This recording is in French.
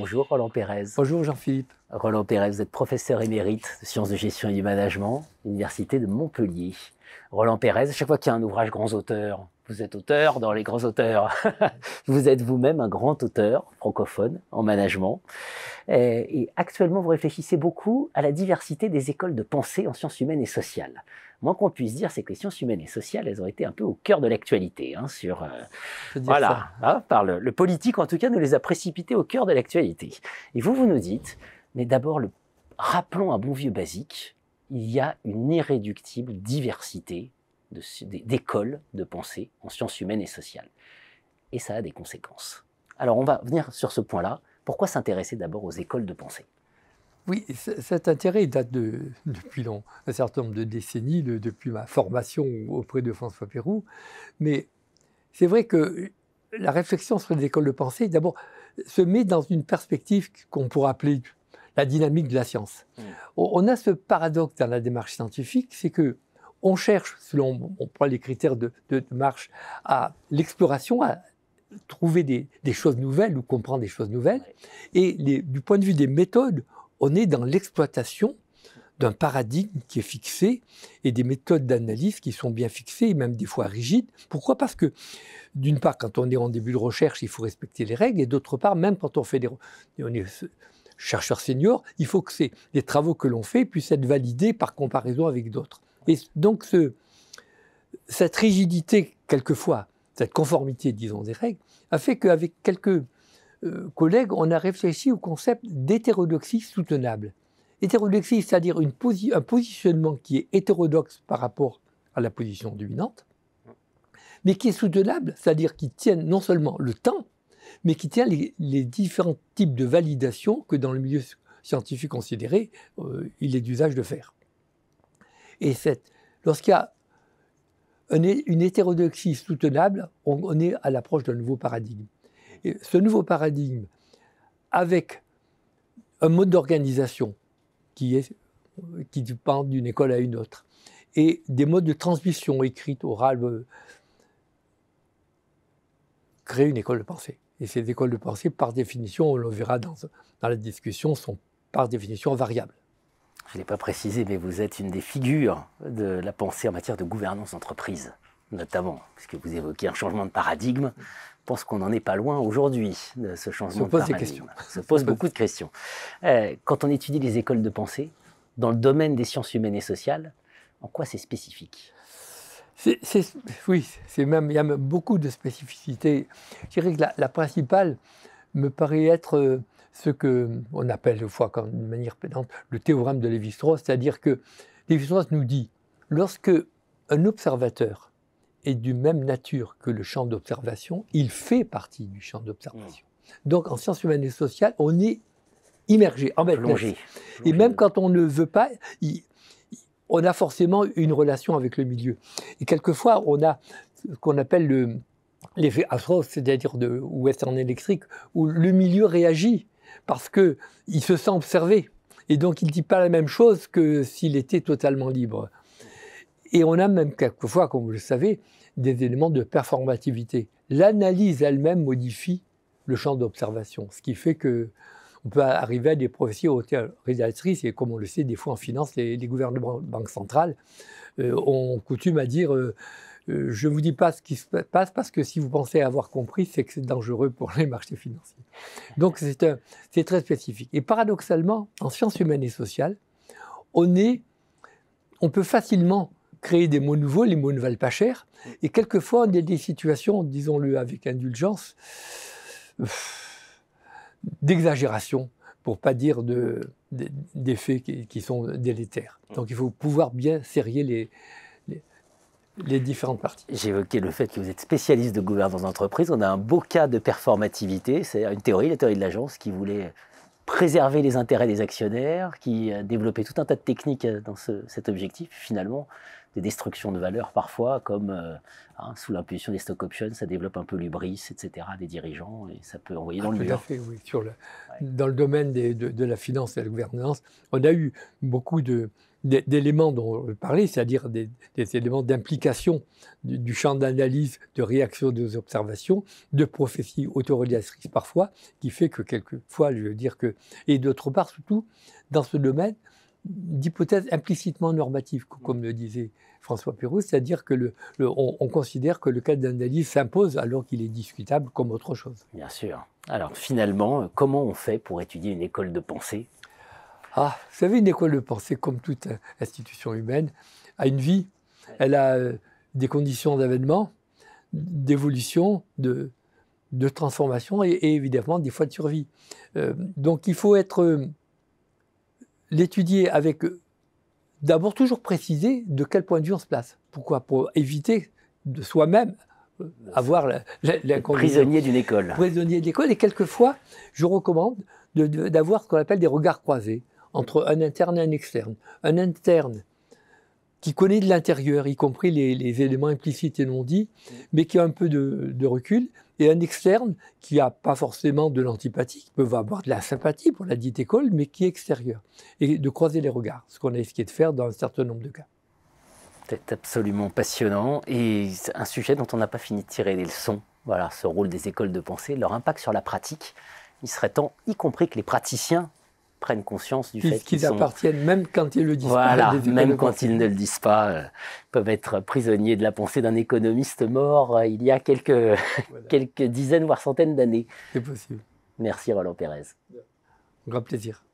Bonjour Roland Pérez. Bonjour Jean-Philippe. Roland Pérez, vous êtes professeur émérite de sciences de gestion et du management, Université de Montpellier. Roland Pérez, à chaque fois qu'il y a un ouvrage grands auteurs, vous êtes auteur dans les grands auteurs. vous êtes vous-même un grand auteur francophone en management. Euh, et actuellement, vous réfléchissez beaucoup à la diversité des écoles de pensée en sciences humaines et sociales. Moins qu'on puisse dire, ces questions humaines et sociales, elles ont été un peu au cœur de l'actualité. Hein, sur, euh, voilà, hein, par le, politique, en tout cas, nous les a précipités au cœur de l'actualité. Et vous, vous nous dites, mais d'abord, rappelons un bon vieux basique, il y a une irréductible diversité d'écoles de, pensée en sciences humaines et sociales. Et ça a des conséquences. Alors on va venir sur ce point-là. Pourquoi s'intéresser d'abord aux écoles de pensée oui, cet intérêt date depuis un certain nombre de décennies, depuis ma formation auprès de François Pérou. Mais c'est vrai que la réflexion sur les écoles de pensée, d'abord, se met dans une perspective qu'on pourrait appeler la dynamique de la science. Mmh. On a ce paradoxe dans la démarche scientifique, c'est que on cherche, selon on prend les critères de, marche, à l'exploration, à trouver des, choses nouvelles ou comprendre des choses nouvelles. Et du point de vue des méthodes, on est dans l'exploitation d'un paradigme qui est fixé et des méthodes d'analyse qui sont bien fixées et même des fois rigides. Pourquoi Parce que d'une part, quand on est en début de recherche, il faut respecter les règles et d'autre part, même quand on fait des est chercheur senior, il faut que les travaux que l'on fait puissent être validés par comparaison avec d'autres. Et donc cette rigidité, quelquefois, cette conformité, disons, des règles, a fait qu'avec quelques euh, collègues, on a réfléchi au concept d'hétérodoxie soutenable. Hétérodoxie, c'est-à-dire un positionnement qui est hétérodoxe par rapport à la position dominante, mais qui est soutenable, c'est-à-dire qui tient non seulement le temps, mais qui tient les, différents types de validation que dans le milieu scientifique considéré, euh, il est d'usage de faire. Et lorsqu'il y a une hétérodoxie soutenable, on, est à l'approche d'un nouveau paradigme. Et ce nouveau paradigme, avec un mode d'organisation qui, dépend d'une école à une autre, et des modes de transmission écrite, orale, euh, crée une école de pensée. Et ces écoles de pensée, par définition, on le verra dans la discussion, sont par définition variables je ne l'ai pas précisé, mais vous êtes une des figures de la pensée en matière de gouvernance d'entreprise, notamment, puisque vous évoquez un changement de paradigme. Je pense qu'on n'en est pas loin aujourd'hui de ce changement de paradigme. On pose des questions. pose beaucoup de questions. Euh, quand on étudie les écoles de pensée, dans le domaine des sciences humaines et sociales, en quoi c'est spécifique Oui, c'est même, il y a même beaucoup de spécificités. Je dirais que la, la principale me paraît être euh, ce qu'on appelle de fois, de manière pédante, le théorème de Lévi-Strauss, c'est-à-dire que Lévi-Strauss nous dit lorsque un observateur est du même nature que le champ d'observation, il fait partie du champ d'observation. Hmm. Donc en sciences humaines et sociales, on est immergé, en plongé. Et même quand on ne veut pas, on a forcément une relation avec le milieu. Et quelquefois, on a ce qu'on appelle le, l'effet Astros, c'est-à-dire de Western électrique, où le milieu réagit parce qu'il se sent observé. Et donc, il ne dit pas la même chose que s'il était totalement libre. Et on a même quelquefois, comme vous le savez, des éléments de performativité. L'analyse elle-même modifie le champ d'observation, ce qui fait que on peut arriver à des prophéties autorisatrices, et comme on le sait, des fois en finance, les, gouvernements banques centrales centrale euh, ont coutume à dire euh, euh, je ne vous dis pas ce qui se passe parce que si vous pensez avoir compris, c'est que c'est dangereux pour les marchés financiers. Donc c'est très spécifique. Et paradoxalement, en sciences humaines et sociales, on, peut facilement créer des mots nouveaux, les mots ne valent pas cher, et quelquefois on a des situations, disons-le avec indulgence, d'exagération, pour pas dire de, des faits qui, qui sont délétères. Donc il faut pouvoir bien serrer les, les différentes parties. J'évoquais le fait que vous êtes spécialiste de gouvernance d'entreprise. On a un beau cas de performativité. C'est une théorie, la théorie de l'agence, qui voulait préserver les intérêts des actionnaires, qui a développé tout un tas de techniques dans cet objectif. Finalement, des destructions de valeurs parfois, comme euh, hein, sous l'impulsion des stock options, ça développe un peu l'ubris, etc., des dirigeants, et ça peut envoyer dans le tout À fait, oui. Sur Dans le domaine de, la finance et de la gouvernance, on a eu beaucoup de, d'éléments dont je parlais, c'est-à-dire des, éléments d'implication du, champ d'analyse, de réaction des observations, de prophéties autoréalisatrices parfois, qui fait que quelquefois, je veux dire que... Et d'autre part, surtout, dans ce domaine, d'hypothèses implicitement normatives, comme le disait François Perrou, c'est-à-dire que le, on, considère que le cas d'analyse s'impose alors qu'il est discutable comme autre chose. Bien sûr. Alors finalement, euh, comment on fait pour étudier une école de pensée Ah, vous savez, une école de pensée, comme toute institution humaine, a une vie. Elle a euh, des conditions d'avènement, d'évolution, de, de transformation et, évidemment des fois de survie. Euh, donc il faut être l'étudier avec d'abord toujours préciser de quel point de vue on se place. Pourquoi Pour éviter de soi-même euh, avoir la, prisonnier d'une école. Prisonnier d'une école. Et quelquefois, je recommande d'avoir ce qu'on appelle des regards croisés entre un interne et un externe. Un interne qui connaît de l'intérieur, y compris les, éléments implicites et non dits, mais qui a un peu de recul, et un externe qui n'a pas forcément de l'antipathie, qui peut avoir de la sympathie pour la dite école, mais qui est extérieur, et de croiser les regards, ce qu'on a essayé de faire dans un certain nombre de cas. C'est absolument passionnant et un sujet dont on n'a pas fini de tirer les leçons. Voilà, ce rôle des écoles de pensée, leur impact sur la pratique. Il serait temps, y compris que les praticiens prennent conscience du fait qu'ils appartiennent, même quand ils le disent même quand ils ne le disent pas, euh, peuvent être prisonniers de la pensée d'un économiste mort euh, il y a quelques, quelques dizaines, voire centaines d'années. C'est possible. Merci Roland Pérez. Un grand plaisir.